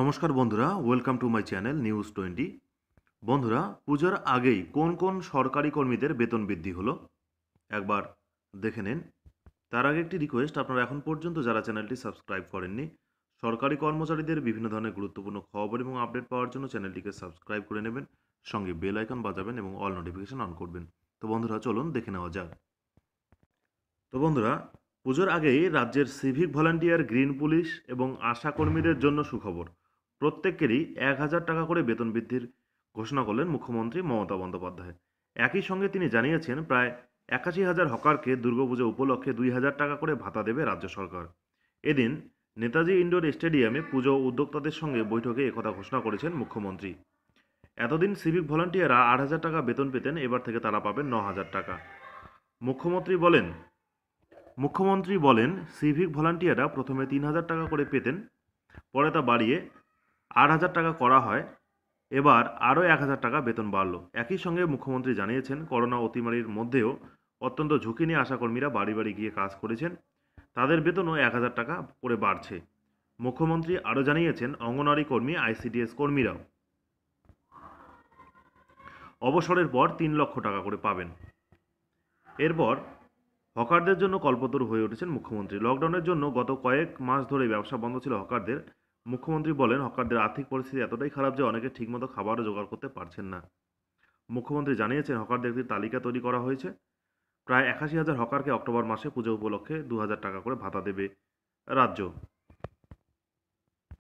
নমস্কার বন্ধুরা welcome to my channel news twenty বন্ধুরা পূজার আগেই কোন কোন সরকারি কর্মীদের বেতন বৃদ্ধি হলো একবার দেখে নিন তার আগে একটি রিকোয়েস্ট আপনারা এখন পর্যন্ত যারা চ্যানেলটি সাবস্ক্রাইব করেননি সরকারি কর্মচারীদের বিভিন্ন ধরনের গুরুত্বপূর্ণ খবর এবং আপডেট পাওয়ার জন্য চ্যানেলটিকে সাবস্ক্রাইব করে নেবেন সঙ্গে বেল আইকন বাজাবেন এবং অল নোটিফিকেশন অন করবেন তো বন্ধুরা চলুন দেখে নেওয়া যাক তো বন্ধুরা পুজোর আগেই রাজ্যের সিভিক ভলান্টিয়ার গ্রিন পুলিশ এবং আশা কর্মীদের জন্য সুখবর প্রত্যেকেরই এক হাজার টাকা করে বেতন বৃদ্ধির ঘোষণা করলেন মুখ্যমন্ত্রী মমতা বন্দ্যোপাধ্যায় একই সঙ্গে তিনি জানিয়েছেন প্রায় একাশি হাজার হকারকে দুর্গাপুজো উপলক্ষে দুই হাজার টাকা করে ভাতা দেবে রাজ্য সরকার এদিন নেতাজি ইন্ডোর স্টেডিয়ামে পুজো উদ্যোক্তাদের সঙ্গে বৈঠকে একথা ঘোষণা করেছেন মুখ্যমন্ত্রী এতদিন সিভিক ভলান্টিয়াররা আট হাজার টাকা বেতন পেতেন এবার থেকে তারা পাবেন ন হাজার টাকা মুখ্যমন্ত্রী বলেন মুখ্যমন্ত্রী বলেন সিভিক ভলান্টিয়াররা প্রথমে তিন হাজার টাকা করে পেতেন পরে তা বাড়িয়ে আট হাজার টাকা করা হয় এবার আরও এক হাজার টাকা বেতন বাড়ল একই সঙ্গে মুখ্যমন্ত্রী জানিয়েছেন করোনা অতিমারির মধ্যেও অত্যন্ত ঝুঁকি নিয়ে আশাকর্মীরা বাড়ি বাড়ি গিয়ে কাজ করেছেন তাদের বেতনও এক হাজার টাকা করে বাড়ছে মুখ্যমন্ত্রী আরও জানিয়েছেন অঙ্গনওয়াড়ি কর্মী আইসিডিএস কর্মীরাও অবসরের পর তিন লক্ষ টাকা করে পাবেন এরপর হকারদের জন্য কল্পতরু হয়ে উঠেছেন মুখ্যমন্ত্রী লকডাউনের জন্য গত কয়েক মাস ধরে ব্যবসা বন্ধ ছিল হকারদের মুখ্যমন্ত্রী বলেন হকারদের আর্থিক পরিস্থিতি এতটাই খারাপ যে অনেকে ঠিকমতো খাবারও জোগাড় করতে পারছেন না মুখ্যমন্ত্রী জানিয়েছেন হকারদের একটি তালিকা তৈরি করা হয়েছে প্রায় একাশি হাজার হকারকে অক্টোবর মাসে পুজো উপলক্ষে দু হাজার টাকা করে ভাতা দেবে রাজ্য